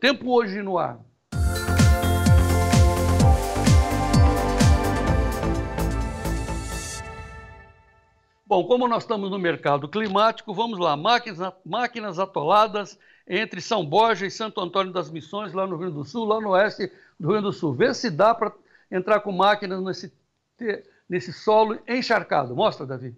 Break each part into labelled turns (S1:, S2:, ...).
S1: Tempo hoje no ar. Bom, como nós estamos no mercado climático, vamos lá. Máquinas, máquinas atoladas entre São Borja e Santo Antônio das Missões, lá no Rio Grande do Sul, lá no oeste do Rio Grande do Sul. Vê se dá para entrar com máquinas nesse, nesse solo encharcado. Mostra, Davi.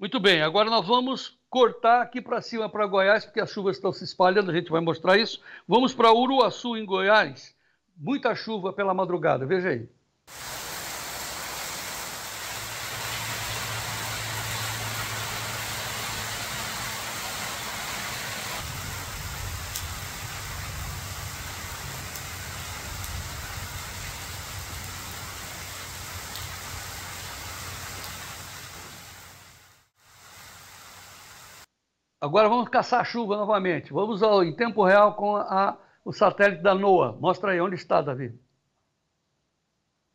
S1: Muito bem, agora nós vamos cortar aqui para cima para Goiás, porque as chuvas estão se espalhando, a gente vai mostrar isso. Vamos para Uruaçu, em Goiás. Muita chuva pela madrugada, veja aí. Agora vamos caçar chuva novamente. Vamos ao, em tempo real com a, o satélite da NOAA. Mostra aí onde está, Davi.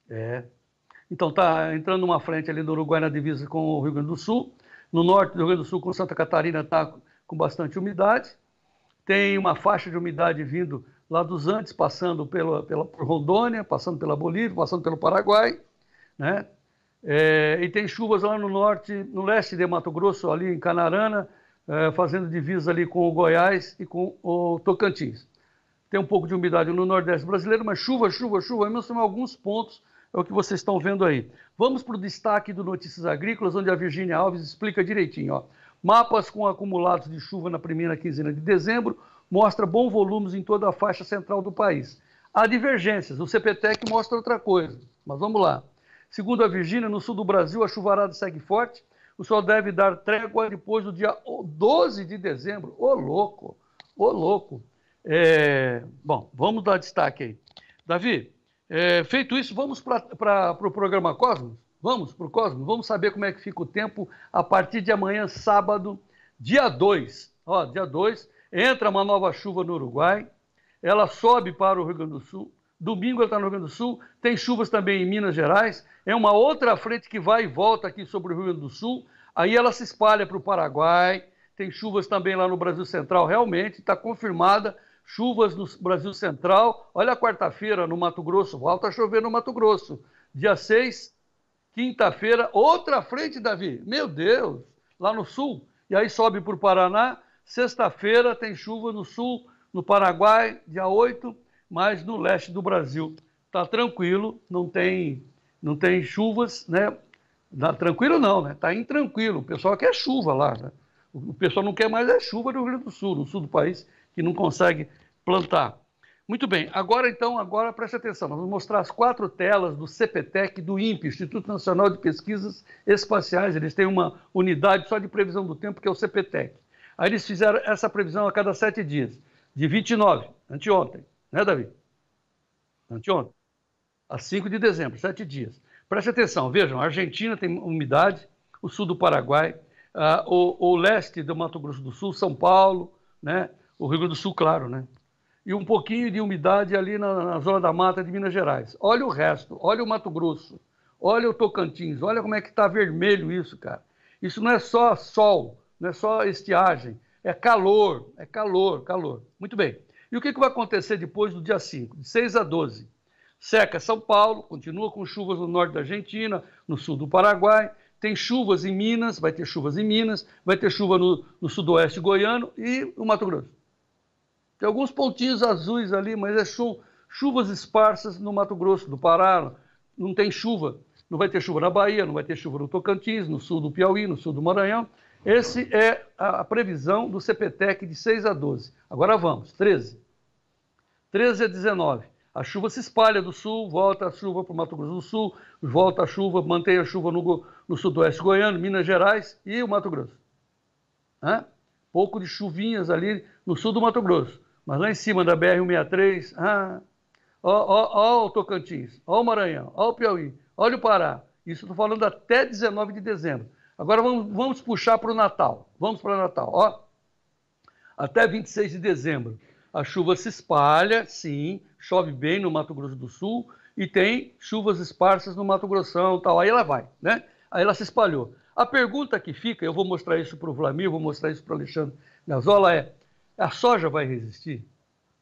S1: É. Então está entrando uma frente ali do Uruguai na divisa com o Rio Grande do Sul. No norte do Rio Grande do Sul com Santa Catarina está com bastante umidade. Tem uma faixa de umidade vindo lá dos Andes, passando pela, pela, por Rondônia, passando pela Bolívia, passando pelo Paraguai. Né? É, e tem chuvas lá no norte, no leste de Mato Grosso, ali em Canarana, é, fazendo divisa ali com o Goiás e com o Tocantins. Tem um pouco de umidade no Nordeste brasileiro, mas chuva, chuva, chuva, mesmo em alguns pontos é o que vocês estão vendo aí. Vamos para o destaque do Notícias Agrícolas, onde a Virgínia Alves explica direitinho. Ó. Mapas com acumulados de chuva na primeira quinzena de dezembro mostra bons volumes em toda a faixa central do país. Há divergências, o CPTEC mostra outra coisa, mas vamos lá. Segundo a Virgínia, no sul do Brasil a chuvarada segue forte o senhor deve dar trégua depois do dia 12 de dezembro. Ô louco, ô louco. É, bom, vamos dar destaque aí. Davi, é, feito isso, vamos para o pro programa Cosmos? Vamos para o Cosmos? Vamos saber como é que fica o tempo a partir de amanhã, sábado, dia 2. Ó, dia 2, entra uma nova chuva no Uruguai, ela sobe para o Rio Grande do Sul, domingo ela está no Rio Grande do Sul, tem chuvas também em Minas Gerais, é uma outra frente que vai e volta aqui sobre o Rio Grande do Sul, aí ela se espalha para o Paraguai, tem chuvas também lá no Brasil Central, realmente, está confirmada chuvas no Brasil Central. Olha a quarta-feira no Mato Grosso, volta a chover no Mato Grosso. Dia 6, quinta-feira, outra frente, Davi. Meu Deus, lá no sul. E aí sobe para o Paraná. Sexta-feira tem chuva no sul, no Paraguai, dia 8 mas no leste do Brasil está tranquilo, não tem, não tem chuvas, né? Tá tranquilo não, né? Está intranquilo. O pessoal quer chuva lá, né? O pessoal não quer mais é chuva do Rio Grande do Sul, no sul do país, que não consegue plantar. Muito bem, agora então, agora preste atenção, nós vamos mostrar as quatro telas do CPTEC do INPE, Instituto Nacional de Pesquisas Espaciais, eles têm uma unidade só de previsão do tempo, que é o CPTEC. Aí eles fizeram essa previsão a cada sete dias, de 29, anteontem, né, Davi? Anteontem. A 5 de dezembro, sete dias. Preste atenção, vejam, a Argentina tem umidade, o sul do Paraguai, uh, o, o, leste do Mato Grosso do Sul, São Paulo, né? o Rio Grande do Sul, claro, né? E um pouquinho de umidade ali na, na zona da mata de Minas Gerais. Olha o resto, olha o Mato Grosso, olha o Tocantins, olha como é que está vermelho isso, cara. Isso não é só sol, não é só estiagem, é calor, é calor, calor. Muito bem. E o que, que vai acontecer depois do dia 5? De 6 a 12. Seca São Paulo, continua com chuvas no norte da Argentina, no sul do Paraguai, tem chuvas em Minas, vai ter chuvas em Minas, vai ter chuva no, no sudoeste goiano e no Mato Grosso. Tem alguns pontinhos azuis ali, mas é chu chuvas esparsas no Mato Grosso, do Pará, não tem chuva. Não vai ter chuva na Bahia, não vai ter chuva no Tocantins, no sul do Piauí, no sul do Maranhão. Essa é a previsão do CPTEC de 6 a 12. Agora vamos, 13. 13 a 19. A chuva se espalha do sul, volta a chuva para o Mato Grosso do Sul, volta a chuva, mantém a chuva no, no sudoeste goiano, Minas Gerais e o Mato Grosso. Hã? Pouco de chuvinhas ali no sul do Mato Grosso. Mas lá em cima da BR-163, ah, ó, ó, ó o Tocantins, ó o Maranhão, ó o Piauí, olha o Pará. Isso estou falando até 19 de dezembro. Agora vamos, vamos puxar para o Natal. Vamos para o Natal, ó. Até 26 de dezembro. A chuva se espalha, sim, chove bem no Mato Grosso do Sul e tem chuvas esparsas no Mato Grossão tal. Aí ela vai, né? Aí ela se espalhou. A pergunta que fica, eu vou mostrar isso para o Vlamir, vou mostrar isso para o Alexandre Nazola, é: a soja vai resistir?